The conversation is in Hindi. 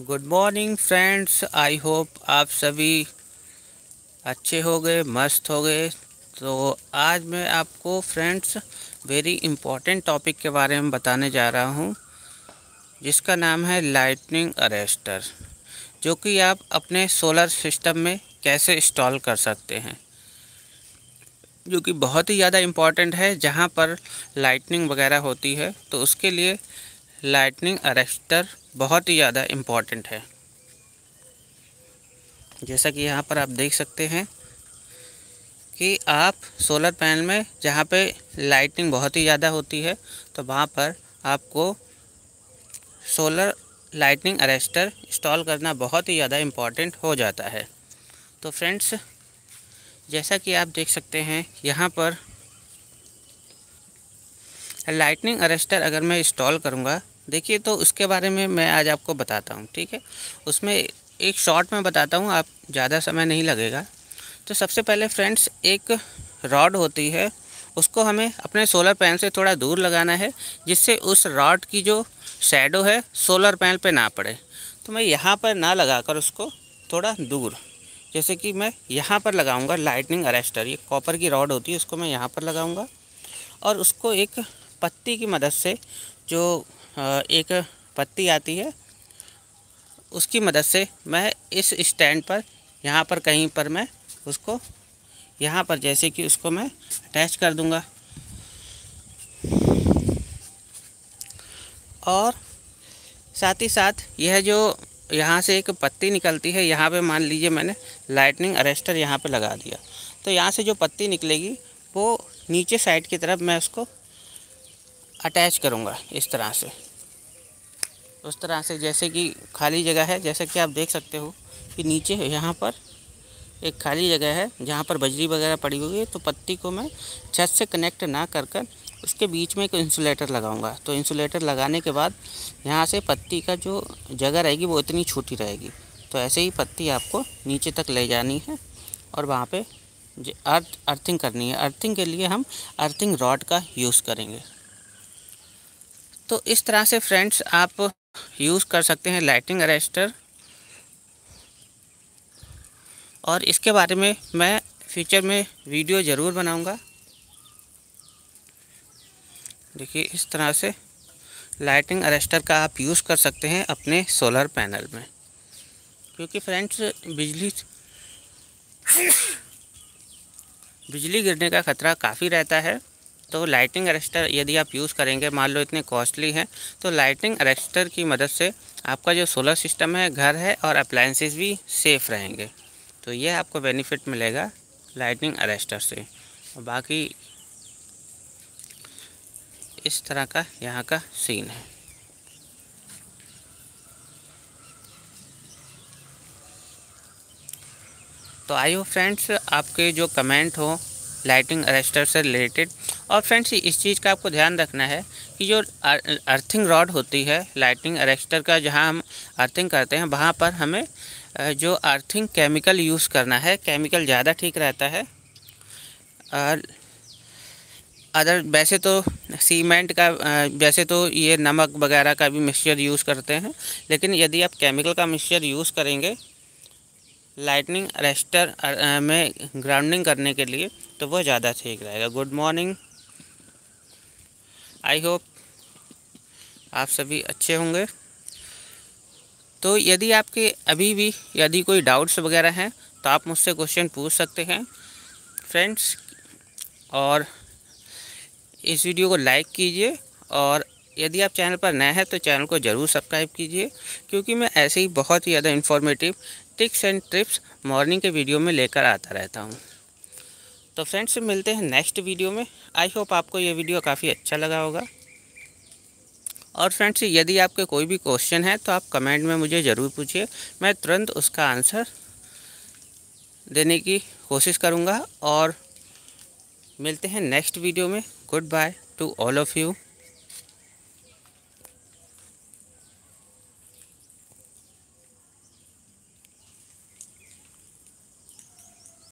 good morning friends I hope आप सभी अच्छे हो गए मस्त हो गए तो आज मैं आपको फ्रेंड्स वेरी इम्पोर्टेंट टॉपिक के बारे में बताने जा रहा हूँ जिसका नाम है लाइटनिंग अरेस्टर जो कि आप अपने सोलर सिस्टम में कैसे इंस्टॉल कर सकते हैं जो कि बहुत ही ज़्यादा इम्पॉर्टेंट है जहाँ पर लाइटनिंग वगैरह होती है तो उसके लिए लाइटनिंग अरेस्टर बहुत ही ज़्यादा इम्पॉर्टेंट है जैसा कि यहाँ पर आप देख सकते हैं कि आप सोलर पैनल में जहाँ पे लाइटिंग बहुत ही ज़्यादा होती है तो वहाँ पर आपको सोलर लाइटनिंग अरेस्टर इंस्टॉल करना बहुत ही ज़्यादा इम्पॉर्टेंट हो जाता है तो फ्रेंड्स जैसा कि आप देख सकते हैं यहाँ पर लाइटनिंग अरेस्टर अगर मैं इंस्टॉल करूँगा देखिए तो उसके बारे में मैं आज आपको बताता हूँ ठीक है उसमें एक शॉर्ट में बताता हूँ आप ज़्यादा समय नहीं लगेगा तो सबसे पहले फ्रेंड्स एक रॉड होती है उसको हमें अपने सोलर पैनल से थोड़ा दूर लगाना है जिससे उस रॉड की जो शेडो है सोलर पैनल पे ना पड़े तो मैं यहाँ पर ना लगाकर उसको थोड़ा दूर जैसे कि मैं यहाँ पर लगाऊंगा लाइटनिंग अरेस्टर ये कॉपर की रॉड होती है उसको मैं यहाँ पर लगाऊंगा और उसको एक पत्ती की मदद से जो एक पत्ती आती है उसकी मदद से मैं इस स्टैंड पर यहाँ पर कहीं पर मैं उसको यहाँ पर जैसे कि उसको मैं अटैच कर दूँगा और साथ ही साथ यह जो यहाँ से एक पत्ती निकलती है यहाँ पे मान लीजिए मैंने लाइटनिंग अरेस्टर यहाँ पे लगा दिया तो यहाँ से जो पत्ती निकलेगी वो नीचे साइड की तरफ मैं उसको अटैच करूँगा इस तरह से उस तरह से जैसे कि खाली जगह है जैसे कि आप देख सकते हो कि नीचे यहाँ पर एक खाली जगह है जहाँ पर बजरी वगैरह पड़ी हुई है तो पत्ती को मैं छत से कनेक्ट ना कर कर उसके बीच में एक इंसुलेटर लगाऊंगा तो इंसुलेटर लगाने के बाद यहाँ से पत्ती का जो जगह रहेगी वो इतनी छोटी रहेगी तो ऐसे ही पत्ती आपको नीचे तक ले जानी है और वहाँ पर अर्थ अर्थिंग करनी है अर्थिंग के लिए हम अर्थिंग रॉड का यूज़ करेंगे तो इस तरह से फ्रेंड्स आप यूज़ कर सकते हैं लाइटिंग अरेस्टर और इसके बारे में मैं फ्यूचर में वीडियो ज़रूर बनाऊंगा देखिए इस तरह से लाइटिंग अरेस्टर का आप यूज़ कर सकते हैं अपने सोलर पैनल में क्योंकि फ्रेंड्स बिजली बिजली गिरने का ख़तरा काफ़ी रहता है तो लाइटिंग अरेस्टर यदि आप यूज़ करेंगे मान लो इतने कॉस्टली है तो लाइटिंग अरेस्टर की मदद से आपका जो सोलर सिस्टम है घर है और अप्लाइंसिस भी सेफ़ रहेंगे तो ये आपको बेनिफिट मिलेगा लाइटिंग अरेस्टर से बाकी इस तरह का यहाँ का सीन है तो आई हो फ्रेंड्स आपके जो कमेंट हो लाइटिंग अरेस्टर से रिलेटेड और फ्रेंड्स इस चीज़ का आपको ध्यान रखना है कि जो अर्थिंग रॉड होती है लाइटिंग अरेस्टर का जहाँ हम अर्थिंग करते हैं वहाँ पर हमें जो अर्थिंग केमिकल यूज़ करना है केमिकल ज़्यादा ठीक रहता है और अदर वैसे तो सीमेंट का वैसे तो ये नमक वगैरह का भी मिक्सचर यूज़ करते हैं लेकिन यदि आप केमिकल का मिक्सचर यूज़ करेंगे लाइटनिंग अरेस्टर में ग्राउंडिंग करने के लिए तो वह ज़्यादा ठीक रहेगा गुड मॉर्निंग आई होप आप सभी अच्छे होंगे तो यदि आपके अभी भी यदि कोई डाउट्स वगैरह हैं तो आप मुझसे क्वेश्चन पूछ सकते हैं फ्रेंड्स और इस वीडियो को लाइक कीजिए और यदि आप चैनल पर नए हैं तो चैनल को ज़रूर सब्सक्राइब कीजिए क्योंकि मैं ऐसे ही बहुत ही ज़्यादा informative tricks and tips morning के वीडियो में लेकर आता रहता हूँ तो फ्रेंड्स मिलते हैं नेक्स्ट वीडियो में आई होप आपको ये वीडियो काफ़ी अच्छा लगा होगा और फ्रेंड्स यदि आपके कोई भी क्वेश्चन है तो आप कमेंट में मुझे ज़रूर पूछिए मैं तुरंत उसका आंसर देने की कोशिश करूँगा और मिलते हैं नेक्स्ट वीडियो में good bye to all of you